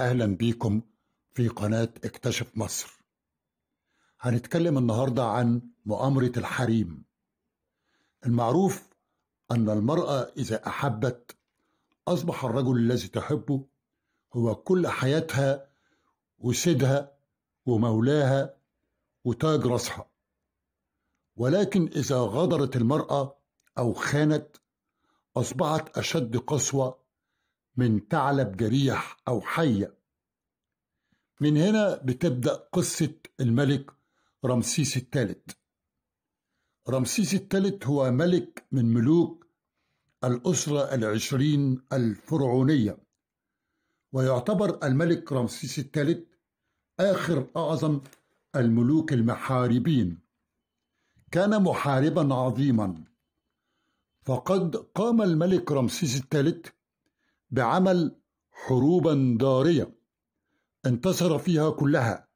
أهلا بيكم في قناة اكتشف مصر هنتكلم النهاردة عن مؤامرة الحريم المعروف أن المرأة إذا أحبت أصبح الرجل الذي تحبه هو كل حياتها وسيدها ومولاها وتاج راسها ولكن إذا غدرت المرأة أو خانت أصبحت أشد قسوة من ثعلب جريح أو حية من هنا بتبدأ قصة الملك رمسيس الثالث رمسيس الثالث هو ملك من ملوك الأسرة العشرين الفرعونية ويعتبر الملك رمسيس الثالث آخر أعظم الملوك المحاربين كان محاربا عظيما فقد قام الملك رمسيس الثالث بعمل حروبا ضارية انتصر فيها كلها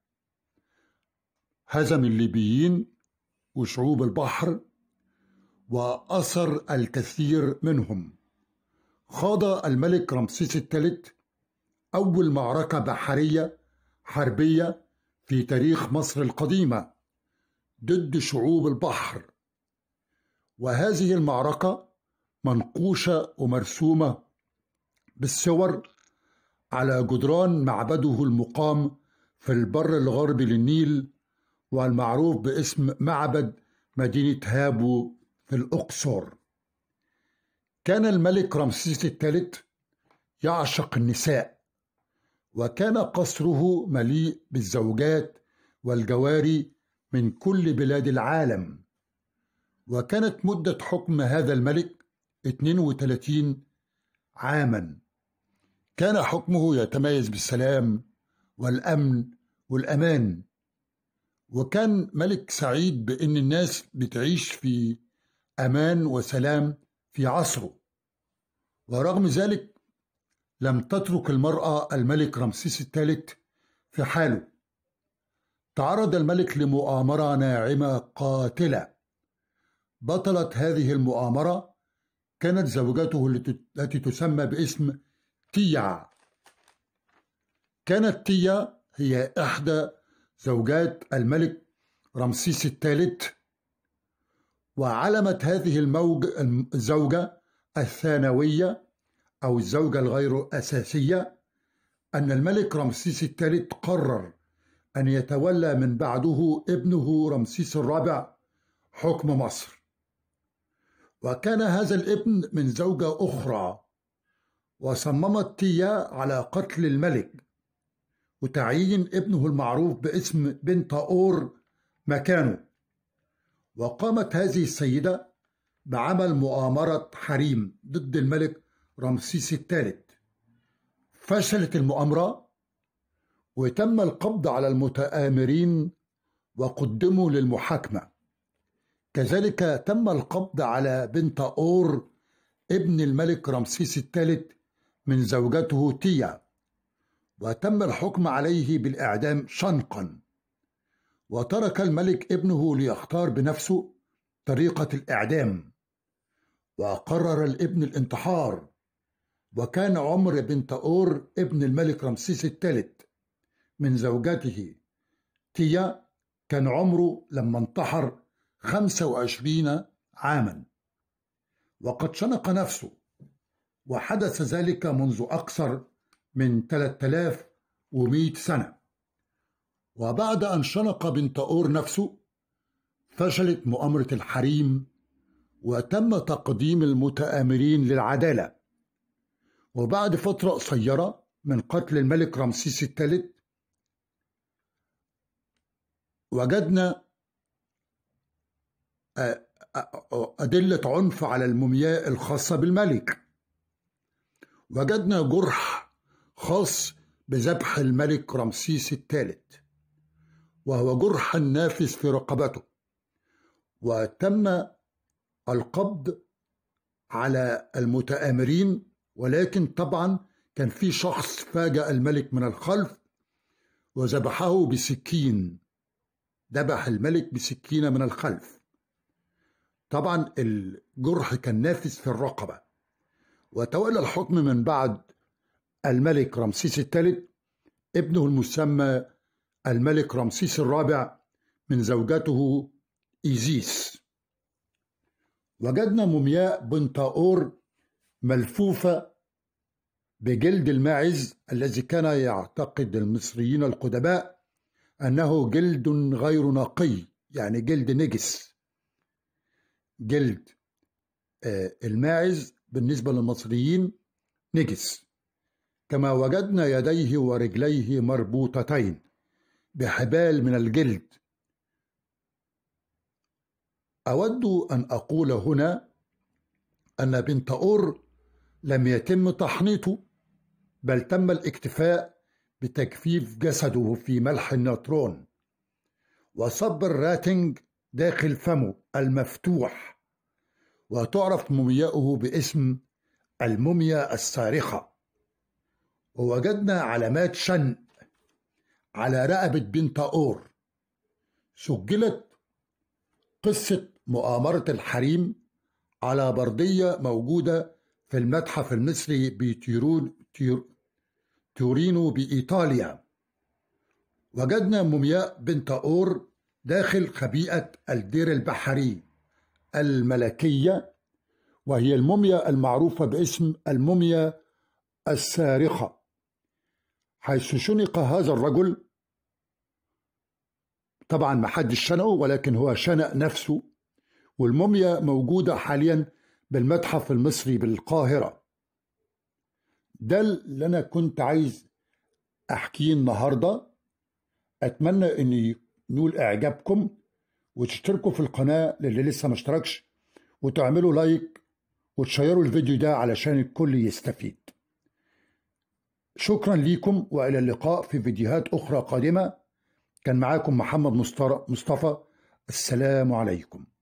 هزم الليبيين وشعوب البحر وأسر الكثير منهم خاض الملك رمسيس الثالث أول معركة بحرية حربية في تاريخ مصر القديمة ضد شعوب البحر وهذه المعركة منقوشة ومرسومة بالصور على جدران معبده المقام في البر الغربي للنيل والمعروف باسم معبد مدينة هابو في الأقصر كان الملك رمسيس الثالث يعشق النساء وكان قصره مليء بالزوجات والجواري من كل بلاد العالم وكانت مدة حكم هذا الملك 32 عاماً كان حكمه يتميز بالسلام والأمن والأمان وكان ملك سعيد بأن الناس بتعيش في أمان وسلام في عصره ورغم ذلك لم تترك المرأة الملك رمسيس الثالث في حاله تعرض الملك لمؤامرة ناعمة قاتلة بطلة هذه المؤامرة كانت زوجته التي تسمى باسم تيا كانت تيا هي إحدى زوجات الملك رمسيس الثالث وعلمت هذه الموج الزوجة الثانوية أو الزوجة الغير أساسية أن الملك رمسيس الثالث قرر أن يتولى من بعده ابنه رمسيس الرابع حكم مصر وكان هذا الابن من زوجة أخرى وصممت تيا على قتل الملك وتعيين ابنه المعروف باسم بن طاور مكانه وقامت هذه السيدة بعمل مؤامرة حريم ضد الملك رمسيس الثالث فشلت المؤامرة وتم القبض على المتآمرين وقدموا للمحاكمة كذلك تم القبض على بنت أور ابن الملك رمسيس الثالث من زوجته تيا وتم الحكم عليه بالإعدام شنقا وترك الملك ابنه ليختار بنفسه طريقة الإعدام وقرر الابن الانتحار وكان عمر بن تأور ابن الملك رمسيس الثالث من زوجته تيا كان عمره لما انتحر 25 عاما وقد شنق نفسه وحدث ذلك منذ أكثر من 3100 سنة وبعد أن شنق بنتاور نفسه فشلت مؤامرة الحريم وتم تقديم المتآمرين للعدالة وبعد فترة قصيرة من قتل الملك رمسيس الثالث وجدنا أدلة عنف على المومياء الخاصة بالملك وجدنا جرح خاص بذبح الملك رمسيس الثالث وهو جرح نافذ في رقبته وتم القبض على المتآمرين ولكن طبعا كان في شخص فاجأ الملك من الخلف وذبحه بسكين ذبح الملك بسكينة من الخلف طبعا الجرح كان نافذ في الرقبة وتولى الحكم من بعد الملك رمسيس الثالث ابنه المسمى الملك رمسيس الرابع من زوجته إيزيس وجدنا مومياء بنت أور ملفوفة بجلد الماعز الذي كان يعتقد المصريين القدماء أنه جلد غير نقي يعني جلد نجس جلد آه، الماعز بالنسبة للمصريين نجس كما وجدنا يديه ورجليه مربوطتين بحبال من الجلد أود أن أقول هنا أن بنت أور لم يتم تحنيطه بل تم الاكتفاء بتجفيف جسده في ملح النطرون وصب الراتنج داخل فمه المفتوح وتعرف مومياؤه باسم الموميا الصارخة ووجدنا علامات شن على رقبة بنت أور سجلت قصة مؤامرة الحريم على بردية موجودة في المتحف المصري بتيرون تير تورينو بإيطاليا وجدنا مومياء بنت أور داخل خبيئة الدير البحري الملكية وهي الموميا المعروفة باسم الموميا السارقة حيث شنق هذا الرجل طبعا ما حدش شنقه ولكن هو شنق نفسه والموميا موجودة حاليا بالمتحف المصري بالقاهرة ده اللي أنا كنت عايز أحكيه النهاردة أتمنى أن نول إعجابكم وتشتركوا في القناة للي لسه ما اشتركش وتعملوا لايك وتشيروا الفيديو ده علشان الكل يستفيد شكرا ليكم وإلى اللقاء في فيديوهات أخرى قادمة كان معاكم محمد مصطفى السلام عليكم